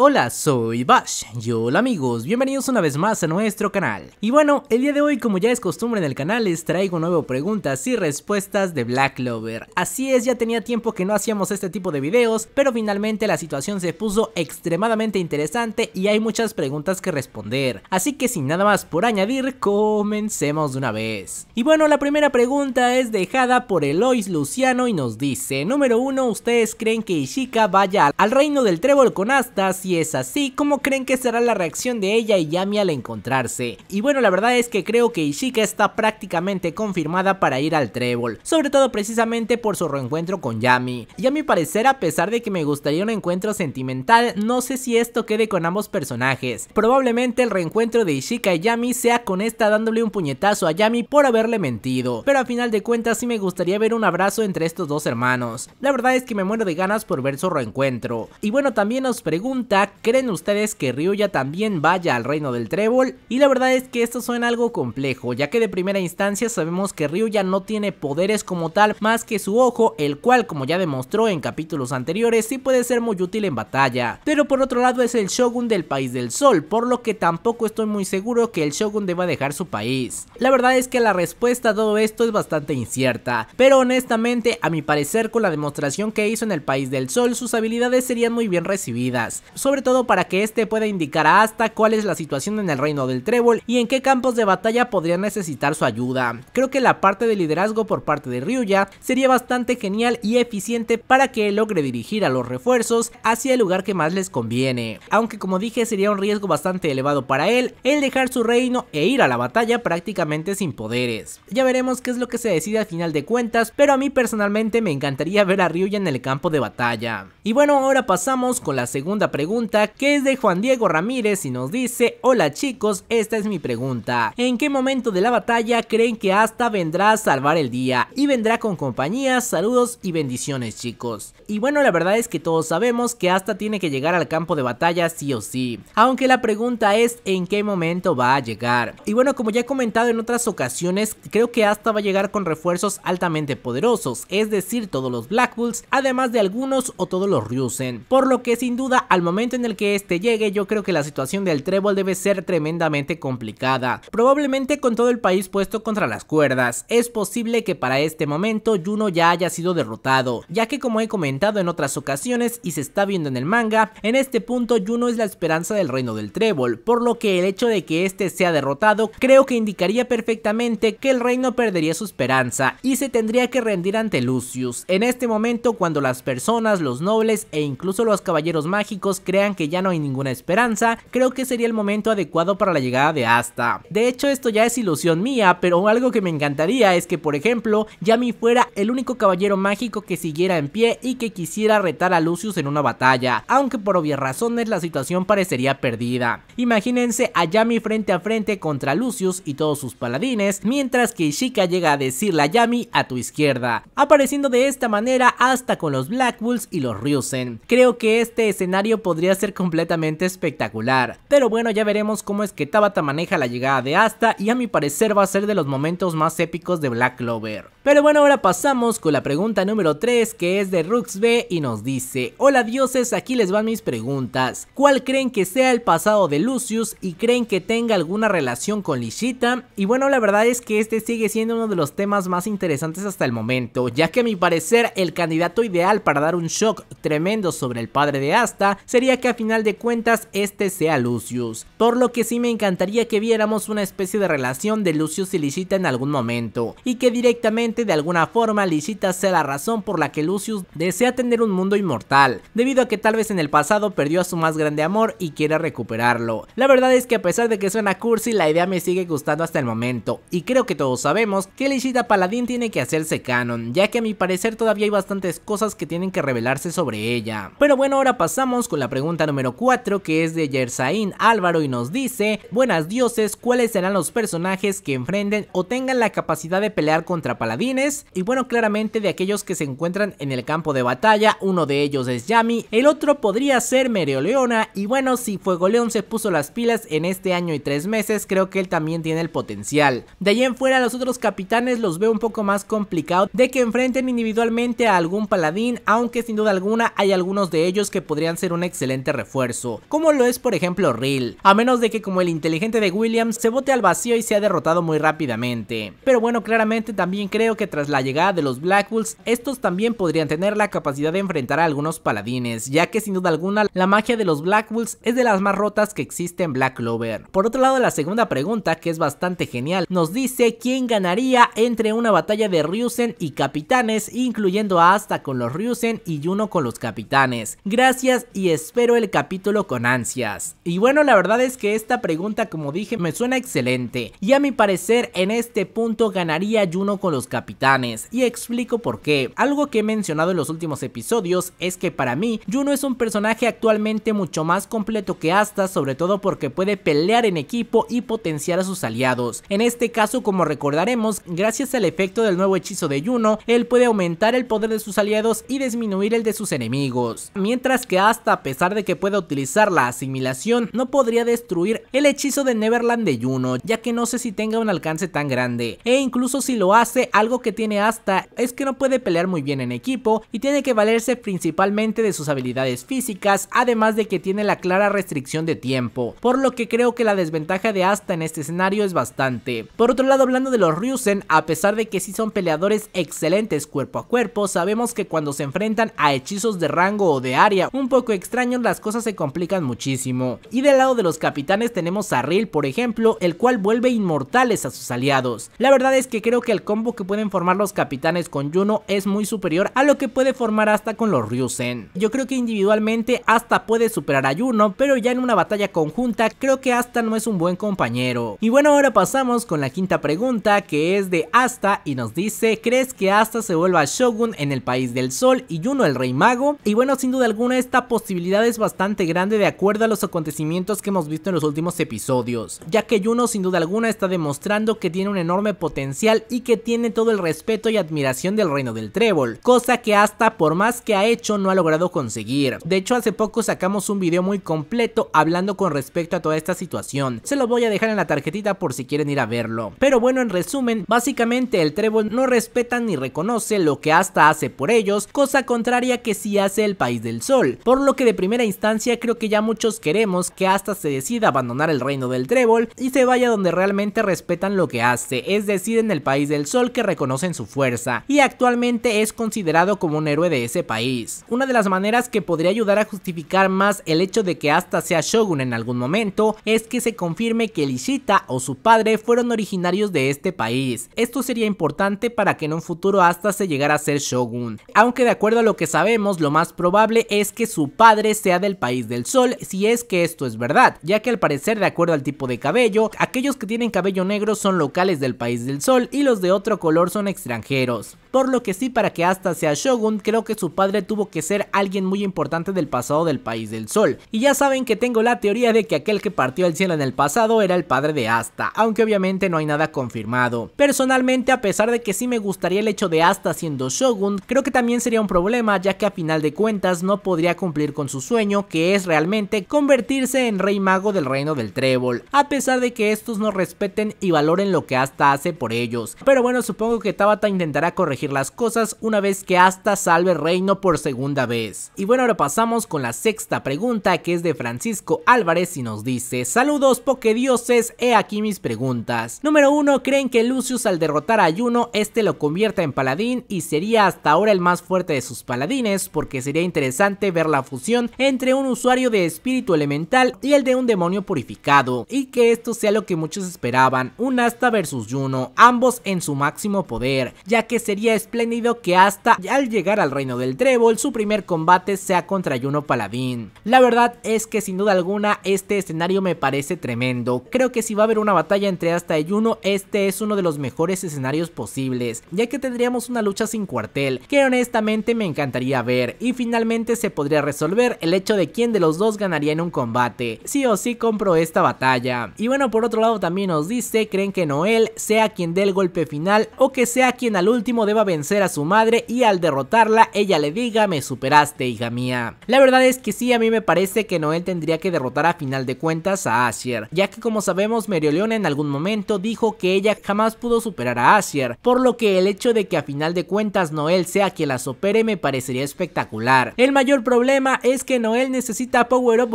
Hola, soy Bash y hola amigos, bienvenidos una vez más a nuestro canal. Y bueno, el día de hoy como ya es costumbre en el canal les traigo nuevo preguntas y respuestas de Black Lover. Así es, ya tenía tiempo que no hacíamos este tipo de videos, pero finalmente la situación se puso extremadamente interesante y hay muchas preguntas que responder. Así que sin nada más por añadir, comencemos de una vez. Y bueno, la primera pregunta es dejada por Elois Luciano y nos dice, número 1, ¿ustedes creen que Ishika vaya al reino del trébol con astas? Y es así, ¿cómo creen que será la reacción de ella y Yami al encontrarse? Y bueno, la verdad es que creo que Ishika está prácticamente confirmada para ir al trébol, sobre todo precisamente por su reencuentro con Yami. Y a mi parecer, a pesar de que me gustaría un encuentro sentimental, no sé si esto quede con ambos personajes. Probablemente el reencuentro de Ishika y Yami sea con esta dándole un puñetazo a Yami por haberle mentido, pero a final de cuentas sí me gustaría ver un abrazo entre estos dos hermanos. La verdad es que me muero de ganas por ver su reencuentro. Y bueno, también nos pregunta ¿creen ustedes que ya también vaya al reino del trébol? Y la verdad es que esto suena algo complejo, ya que de primera instancia sabemos que ya no tiene poderes como tal más que su ojo, el cual como ya demostró en capítulos anteriores sí puede ser muy útil en batalla. Pero por otro lado es el Shogun del País del Sol, por lo que tampoco estoy muy seguro que el Shogun deba dejar su país. La verdad es que la respuesta a todo esto es bastante incierta, pero honestamente a mi parecer con la demostración que hizo en el País del Sol sus habilidades serían muy bien recibidas sobre todo para que este pueda indicar a Asta cuál es la situación en el reino del trébol y en qué campos de batalla podría necesitar su ayuda. Creo que la parte de liderazgo por parte de Ryuya sería bastante genial y eficiente para que él logre dirigir a los refuerzos hacia el lugar que más les conviene. Aunque como dije sería un riesgo bastante elevado para él el dejar su reino e ir a la batalla prácticamente sin poderes. Ya veremos qué es lo que se decide al final de cuentas, pero a mí personalmente me encantaría ver a Ryuya en el campo de batalla. Y bueno, ahora pasamos con la segunda pregunta que es de Juan Diego Ramírez y nos dice, hola chicos, esta es mi pregunta. ¿En qué momento de la batalla creen que Asta vendrá a salvar el día? Y vendrá con compañía, saludos y bendiciones chicos. Y bueno, la verdad es que todos sabemos que Asta tiene que llegar al campo de batalla sí o sí. Aunque la pregunta es en qué momento va a llegar. Y bueno, como ya he comentado en otras ocasiones, creo que Asta va a llegar con refuerzos altamente poderosos, es decir, todos los Black Bulls, además de algunos o todos los Ryusen. Por lo que sin duda al momento en el que este llegue, yo creo que la situación del trébol debe ser tremendamente complicada. Probablemente con todo el país puesto contra las cuerdas. Es posible que para este momento Juno ya haya sido derrotado, ya que como he comentado en otras ocasiones y se está viendo en el manga, en este punto Juno es la esperanza del reino del trébol, por lo que el hecho de que este sea derrotado creo que indicaría perfectamente que el reino perdería su esperanza y se tendría que rendir ante Lucius. En este momento cuando las personas, los nobles e incluso los caballeros mágicos crean que ya no hay ninguna esperanza, creo que sería el momento adecuado para la llegada de Asta. De hecho esto ya es ilusión mía, pero algo que me encantaría es que por ejemplo Yami fuera el único caballero mágico que siguiera en pie y que quisiera retar a Lucius en una batalla, aunque por obvias razones la situación parecería perdida. Imagínense a Yami frente a frente contra Lucius y todos sus paladines, mientras que Ishika llega a decirle a Yami a tu izquierda, apareciendo de esta manera hasta con los Black Bulls y los Ryusen. Creo que este escenario podría ser completamente espectacular. Pero bueno, ya veremos cómo es que Tabata maneja la llegada de Asta y a mi parecer va a ser de los momentos más épicos de Black Clover. Pero bueno, ahora pasamos con la pregunta número 3 que es de B y nos dice Hola dioses, aquí les van mis preguntas. ¿Cuál creen que sea el pasado de Lucius y creen que tenga alguna relación con Lishita? Y bueno, la verdad es que este sigue siendo uno de los temas más interesantes hasta el momento, ya que a mi parecer el candidato ideal para dar un shock tremendo sobre el padre de Asta sería que a final de cuentas este sea Lucius, por lo que sí me encantaría que viéramos una especie de relación de Lucius y Lishita en algún momento, y que directamente de alguna forma Lisita sea la razón por la que Lucius desea tener un mundo inmortal, debido a que tal vez en el pasado perdió a su más grande amor y quiere recuperarlo. La verdad es que a pesar de que suena cursi, la idea me sigue gustando hasta el momento, y creo que todos sabemos que Lishita Paladín tiene que hacerse canon, ya que a mi parecer todavía hay bastantes cosas que tienen que revelarse sobre ella. Pero bueno, ahora pasamos con la pregunta número 4 que es de Yersaín Álvaro y nos dice, buenas dioses, ¿cuáles serán los personajes que enfrenten o tengan la capacidad de pelear contra paladines? Y bueno, claramente de aquellos que se encuentran en el campo de batalla, uno de ellos es Yami, el otro podría ser Mereoleona y bueno, si Fuego León se puso las pilas en este año y tres meses, creo que él también tiene el potencial. De ahí en fuera los otros capitanes los veo un poco más complicado de que enfrenten individualmente a algún paladín, aunque sin duda alguna hay algunos de ellos que podrían ser un excelente refuerzo, como lo es por ejemplo Real, a menos de que como el inteligente de Williams se bote al vacío y sea derrotado muy rápidamente. Pero bueno, claramente también creo que tras la llegada de los Black Bulls, estos también podrían tener la capacidad de enfrentar a algunos paladines, ya que sin duda alguna la magia de los Black Bulls es de las más rotas que existe en Black Clover. Por otro lado, la segunda pregunta, que es bastante genial, nos dice quién ganaría entre una batalla de Ryusen y Capitanes, incluyendo hasta con los Ryusen y Juno con los Capitanes. Gracias y espero pero el capítulo con ansias. Y bueno, la verdad es que esta pregunta, como dije, me suena excelente. Y a mi parecer, en este punto ganaría Juno con los capitanes. Y explico por qué. Algo que he mencionado en los últimos episodios es que para mí, Juno es un personaje actualmente mucho más completo que Asta, sobre todo porque puede pelear en equipo y potenciar a sus aliados. En este caso, como recordaremos, gracias al efecto del nuevo hechizo de Juno, él puede aumentar el poder de sus aliados y disminuir el de sus enemigos. Mientras que Asta, a pesar de que pueda utilizar la asimilación, no podría destruir el hechizo de Neverland de Juno, ya que no sé si tenga un alcance tan grande. E incluso si lo hace, algo que tiene hasta es que no puede pelear muy bien en equipo y tiene que valerse principalmente de sus habilidades físicas, además de que tiene la clara restricción de tiempo, por lo que creo que la desventaja de Asta en este escenario es bastante. Por otro lado, hablando de los Ryusen, a pesar de que sí son peleadores excelentes cuerpo a cuerpo, sabemos que cuando se enfrentan a hechizos de rango o de área un poco extraño las cosas se complican muchísimo. Y del lado de los capitanes tenemos a Rill por ejemplo, el cual vuelve inmortales a sus aliados. La verdad es que creo que el combo que pueden formar los capitanes con Juno es muy superior a lo que puede formar hasta con los Ryusen. Yo creo que individualmente hasta puede superar a Juno, pero ya en una batalla conjunta creo que hasta no es un buen compañero. Y bueno, ahora pasamos con la quinta pregunta que es de Asta y nos dice, ¿crees que Asta se vuelva Shogun en el País del Sol y Juno el Rey Mago? Y bueno, sin duda alguna esta posibilidad es bastante grande de acuerdo a los acontecimientos que hemos visto en los últimos episodios, ya que Juno sin duda alguna está demostrando que tiene un enorme potencial y que tiene todo el respeto y admiración del reino del trébol, cosa que hasta por más que ha hecho no ha logrado conseguir. De hecho hace poco sacamos un video muy completo hablando con respecto a toda esta situación, se lo voy a dejar en la tarjetita por si quieren ir a verlo. Pero bueno en resumen, básicamente el trébol no respeta ni reconoce lo que hasta hace por ellos, cosa contraria que sí hace el país del sol, por lo que de primera instancia creo que ya muchos queremos que Asta se decida abandonar el reino del trébol y se vaya donde realmente respetan lo que hace, es decir en el país del sol que reconocen su fuerza y actualmente es considerado como un héroe de ese país. Una de las maneras que podría ayudar a justificar más el hecho de que Asta sea Shogun en algún momento es que se confirme que Lishita o su padre fueron originarios de este país. Esto sería importante para que en un futuro Asta se llegara a ser Shogun. Aunque de acuerdo a lo que sabemos, lo más probable es que su padre sea del país del sol, si es que esto es verdad, ya que al parecer de acuerdo al tipo de cabello, aquellos que tienen cabello negro son locales del país del sol y los de otro color son extranjeros. Por lo que sí, para que hasta sea Shogun, creo que su padre tuvo que ser alguien muy importante del pasado del país del sol. Y ya saben que tengo la teoría de que aquel que partió al cielo en el pasado era el padre de Asta, aunque obviamente no hay nada confirmado. Personalmente, a pesar de que sí me gustaría el hecho de Asta siendo Shogun, creo que también sería un problema ya que a final de cuentas no podría cumplir con sus sueño que es realmente convertirse en rey mago del reino del trébol, a pesar de que estos no respeten y valoren lo que hasta hace por ellos. Pero bueno, supongo que Tabata intentará corregir las cosas una vez que hasta salve el reino por segunda vez. Y bueno, ahora pasamos con la sexta pregunta que es de Francisco Álvarez y nos dice, saludos dioses, he aquí mis preguntas. Número 1, ¿creen que Lucius al derrotar a Juno, este lo convierta en paladín y sería hasta ahora el más fuerte de sus paladines? Porque sería interesante ver la fusión entre un usuario de espíritu elemental y el de un demonio purificado, y que esto sea lo que muchos esperaban, un Asta versus Juno, ambos en su máximo poder, ya que sería espléndido que Asta al llegar al reino del trébol su primer combate sea contra Juno Paladín. La verdad es que sin duda alguna este escenario me parece tremendo, creo que si va a haber una batalla entre Asta y Juno este es uno de los mejores escenarios posibles, ya que tendríamos una lucha sin cuartel, que honestamente me encantaría ver, y finalmente se podría resolver el hecho de quién de los dos ganaría en un combate. Sí o sí compro esta batalla. Y bueno, por otro lado también nos dice, creen que Noel sea quien dé el golpe final o que sea quien al último deba vencer a su madre y al derrotarla ella le diga me superaste hija mía. La verdad es que sí, a mí me parece que Noel tendría que derrotar a final de cuentas a Asier ya que como sabemos Merioleón en algún momento dijo que ella jamás pudo superar a Asier por lo que el hecho de que a final de cuentas Noel sea quien la supere me parecería espectacular. El mayor problema es que Noel necesita power up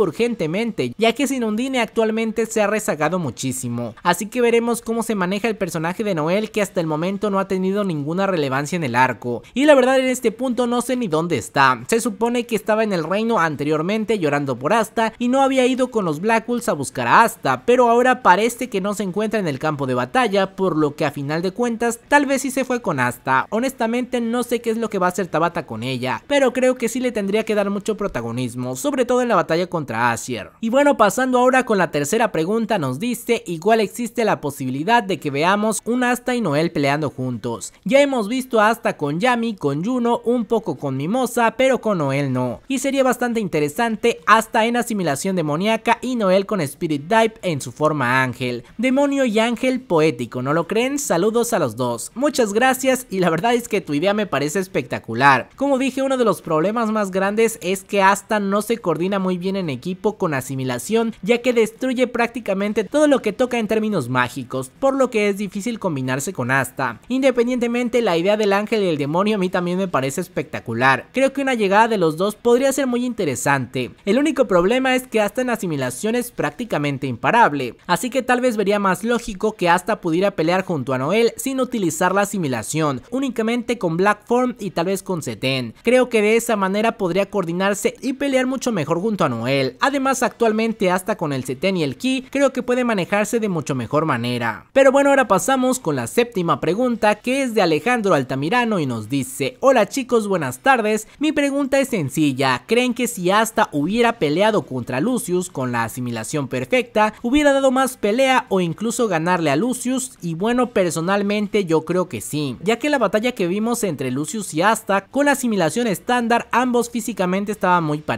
urgentemente, ya que Sinundine actualmente se ha rezagado muchísimo. Así que veremos cómo se maneja el personaje de Noel que hasta el momento no ha tenido ninguna relevancia en el arco. Y la verdad en este punto no sé ni dónde está. Se supone que estaba en el reino anteriormente llorando por Asta y no había ido con los Black bulls a buscar a Asta, pero ahora parece que no se encuentra en el campo de batalla, por lo que a final de cuentas tal vez sí se fue con Asta. Honestamente no sé qué es lo que va a hacer Tabata con ella, pero creo que sí le tendría que dar mucho protagonismo sobre todo en la batalla contra Asier Y bueno, pasando ahora con la tercera pregunta, nos dice, igual existe la posibilidad de que veamos un Asta y Noel peleando juntos. Ya hemos visto hasta Asta con Yami, con Juno, un poco con Mimosa, pero con Noel no. Y sería bastante interesante Asta en asimilación demoníaca y Noel con Spirit Dive en su forma ángel. Demonio y ángel poético, ¿no lo creen? Saludos a los dos. Muchas gracias y la verdad es que tu idea me parece espectacular. Como dije, uno de los problemas más grandes es que Asta no se coordina muy bien en equipo con asimilación, ya que destruye prácticamente todo lo que toca en términos mágicos, por lo que es difícil combinarse con Asta. Independientemente, la idea del ángel y el demonio a mí también me parece espectacular. Creo que una llegada de los dos podría ser muy interesante. El único problema es que Asta en asimilación es prácticamente imparable, así que tal vez vería más lógico que Asta pudiera pelear junto a Noel sin utilizar la asimilación, únicamente con Blackform y tal vez con Seten. Creo que de esa manera podría coordinarse y pelear mucho mejor junto a Noel. Además, actualmente hasta con el Seten y el Ki, creo que puede manejarse de mucho mejor manera. Pero bueno, ahora pasamos con la séptima pregunta que es de Alejandro Altamirano y nos dice, hola chicos, buenas tardes, mi pregunta es sencilla, ¿creen que si hasta hubiera peleado contra Lucius con la asimilación perfecta, hubiera dado más pelea o incluso ganarle a Lucius? Y bueno, personalmente yo creo que sí, ya que la batalla que vimos entre Lucius y hasta con la asimilación estándar, ambos físicamente estaban muy parecidos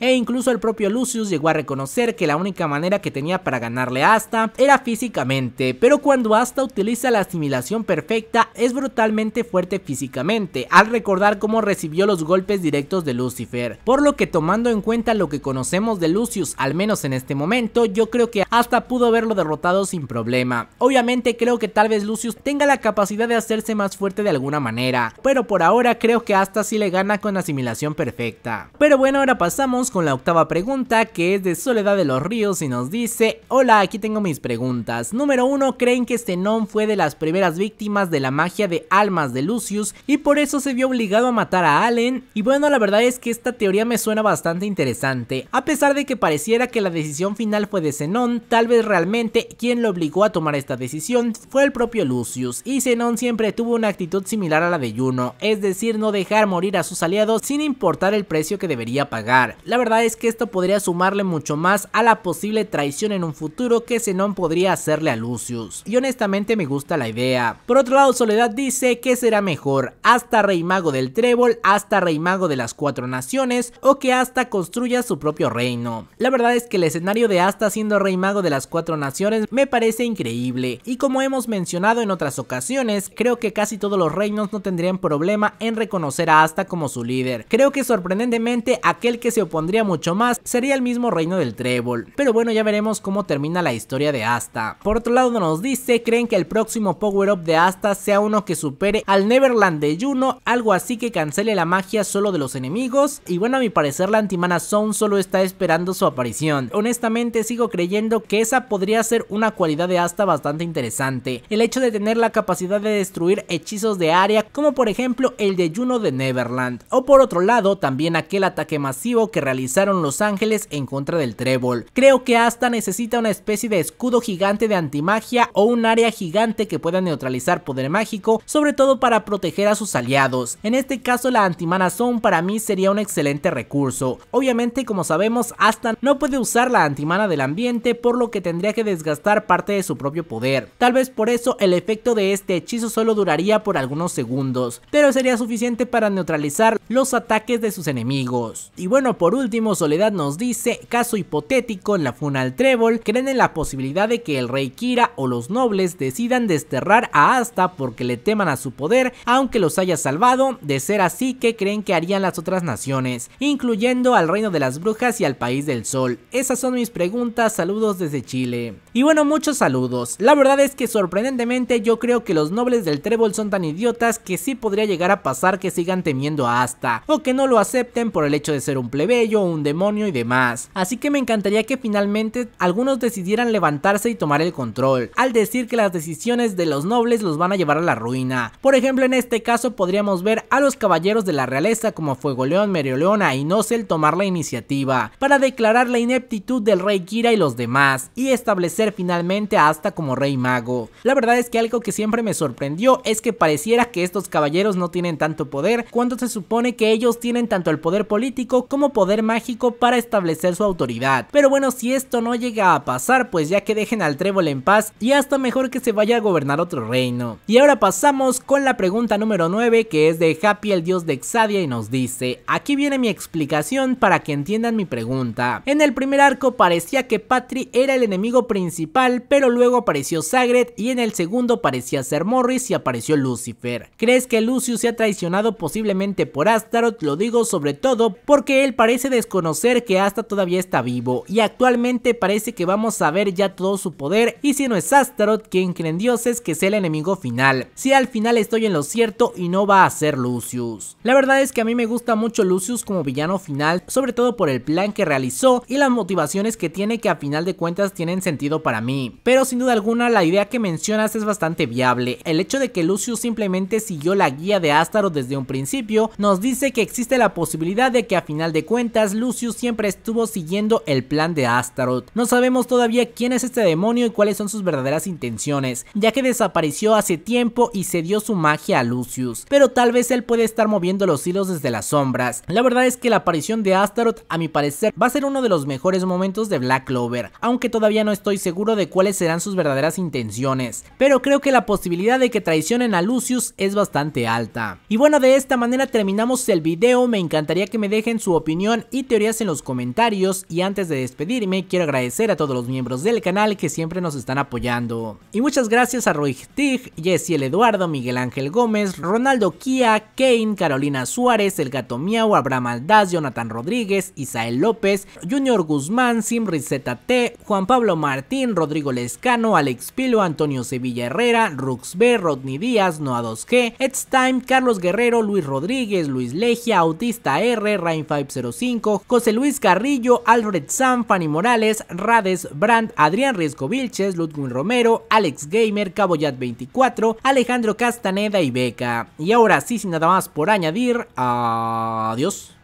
e incluso el propio Lucius llegó a reconocer que la única manera que tenía para ganarle a Asta era físicamente, pero cuando Asta utiliza la asimilación perfecta es brutalmente fuerte físicamente, al recordar cómo recibió los golpes directos de Lucifer, por lo que tomando en cuenta lo que conocemos de Lucius, al menos en este momento, yo creo que Asta pudo haberlo derrotado sin problema. Obviamente creo que tal vez Lucius tenga la capacidad de hacerse más fuerte de alguna manera, pero por ahora creo que Asta sí le gana con asimilación perfecta. Pero bueno, pasamos con la octava pregunta que es de Soledad de los Ríos y nos dice, hola, aquí tengo mis preguntas. Número uno ¿creen que Zenón este fue de las primeras víctimas de la magia de almas de Lucius y por eso se vio obligado a matar a Allen? Y bueno, la verdad es que esta teoría me suena bastante interesante. A pesar de que pareciera que la decisión final fue de Zenón, tal vez realmente quien lo obligó a tomar esta decisión fue el propio Lucius y Zenón siempre tuvo una actitud similar a la de Juno, es decir, no dejar morir a sus aliados sin importar el precio que debería pagar la verdad es que esto podría sumarle mucho más a la posible traición en un futuro que Zenon podría hacerle a Lucius. Y honestamente me gusta la idea. Por otro lado, Soledad dice que será mejor hasta Rey Mago del Trébol, hasta Rey Mago de las Cuatro Naciones o que hasta construya su propio reino. La verdad es que el escenario de hasta siendo Rey Mago de las Cuatro Naciones me parece increíble y como hemos mencionado en otras ocasiones, creo que casi todos los reinos no tendrían problema en reconocer a hasta como su líder. Creo que sorprendentemente aquel el que se opondría mucho más sería el mismo reino del trébol. Pero bueno, ya veremos cómo termina la historia de Asta. Por otro lado nos dice, creen que el próximo Power Up de Asta sea uno que supere al Neverland de Juno, algo así que cancele la magia solo de los enemigos. Y bueno, a mi parecer la Antimana Zone solo está esperando su aparición. Honestamente sigo creyendo que esa podría ser una cualidad de Asta bastante interesante. El hecho de tener la capacidad de destruir hechizos de área, como por ejemplo el de Juno de Neverland. O por otro lado, también aquel ataque más que realizaron Los Ángeles en contra del Trébol. Creo que hasta necesita una especie de escudo gigante de antimagia o un área gigante que pueda neutralizar poder mágico, sobre todo para proteger a sus aliados. En este caso la son para mí sería un excelente recurso. Obviamente como sabemos hasta no puede usar la antimana del ambiente por lo que tendría que desgastar parte de su propio poder. Tal vez por eso el efecto de este hechizo solo duraría por algunos segundos, pero sería suficiente para neutralizar los ataques de sus enemigos bueno, por último, Soledad nos dice, caso hipotético en la Funal Trébol, creen en la posibilidad de que el rey Kira o los nobles decidan desterrar a Asta porque le teman a su poder, aunque los haya salvado, de ser así que creen que harían las otras naciones, incluyendo al reino de las brujas y al país del sol. Esas son mis preguntas, saludos desde Chile. Y bueno, muchos saludos. La verdad es que sorprendentemente yo creo que los nobles del Trébol son tan idiotas que sí podría llegar a pasar que sigan temiendo a Asta, o que no lo acepten por el hecho de ser un plebeyo, un demonio y demás. Así que me encantaría que finalmente algunos decidieran levantarse y tomar el control, al decir que las decisiones de los nobles los van a llevar a la ruina. Por ejemplo, en este caso podríamos ver a los caballeros de la realeza como Fuego León, Merioleona y Nocel tomar la iniciativa para declarar la ineptitud del rey Kira y los demás y establecer finalmente a Asta como rey mago. La verdad es que algo que siempre me sorprendió es que pareciera que estos caballeros no tienen tanto poder cuando se supone que ellos tienen tanto el poder político como poder mágico para establecer su autoridad. Pero bueno, si esto no llega a pasar, pues ya que dejen al trébol en paz y hasta mejor que se vaya a gobernar otro reino. Y ahora pasamos con la pregunta número 9 que es de Happy el dios de Exadia y nos dice, aquí viene mi explicación para que entiendan mi pregunta. En el primer arco parecía que Patri era el enemigo principal, pero luego apareció Sagret y en el segundo parecía ser Morris y apareció Lucifer. ¿Crees que Lucius se ha traicionado posiblemente por Astaroth? Lo digo sobre todo porque que él parece desconocer que hasta todavía está vivo y actualmente parece que vamos a ver ya todo su poder y si no es Astaroth quien creen dioses que sea el enemigo final, si al final estoy en lo cierto y no va a ser Lucius. La verdad es que a mí me gusta mucho Lucius como villano final, sobre todo por el plan que realizó y las motivaciones que tiene que a final de cuentas tienen sentido para mí, pero sin duda alguna la idea que mencionas es bastante viable, el hecho de que Lucius simplemente siguió la guía de Astaroth desde un principio nos dice que existe la posibilidad de que a final de cuentas, Lucius siempre estuvo siguiendo el plan de Astaroth. No sabemos todavía quién es este demonio y cuáles son sus verdaderas intenciones, ya que desapareció hace tiempo y se dio su magia a Lucius, pero tal vez él puede estar moviendo los hilos desde las sombras. La verdad es que la aparición de Astaroth, a mi parecer, va a ser uno de los mejores momentos de Black Clover, aunque todavía no estoy seguro de cuáles serán sus verdaderas intenciones, pero creo que la posibilidad de que traicionen a Lucius es bastante alta. Y bueno, de esta manera terminamos el video, me encantaría que me dejen su su opinión y teorías en los comentarios y antes de despedirme quiero agradecer a todos los miembros del canal que siempre nos están apoyando. Y muchas gracias a Roy Tig, El Eduardo, Miguel Ángel Gómez, Ronaldo Kia, Kane, Carolina Suárez, El Gato Miau, Abraham Aldaz, Jonathan Rodríguez, Isael López, Junior Guzmán, Simri T Juan Pablo Martín, Rodrigo Lescano, Alex Pilo, Antonio Sevilla Herrera, Rux B, Rodney Díaz, Noa 2G, It's Time, Carlos Guerrero, Luis Rodríguez, Luis Legia, Autista R, Rainfa 05 José Luis Carrillo, Alfred San, Fanny Morales, Rades, Brandt, Adrián Riesco Vilches, Ludwig Romero, Alex Gamer, Caboyat24, Alejandro Castaneda y Beca. Y ahora sí, sin nada más por añadir, adiós.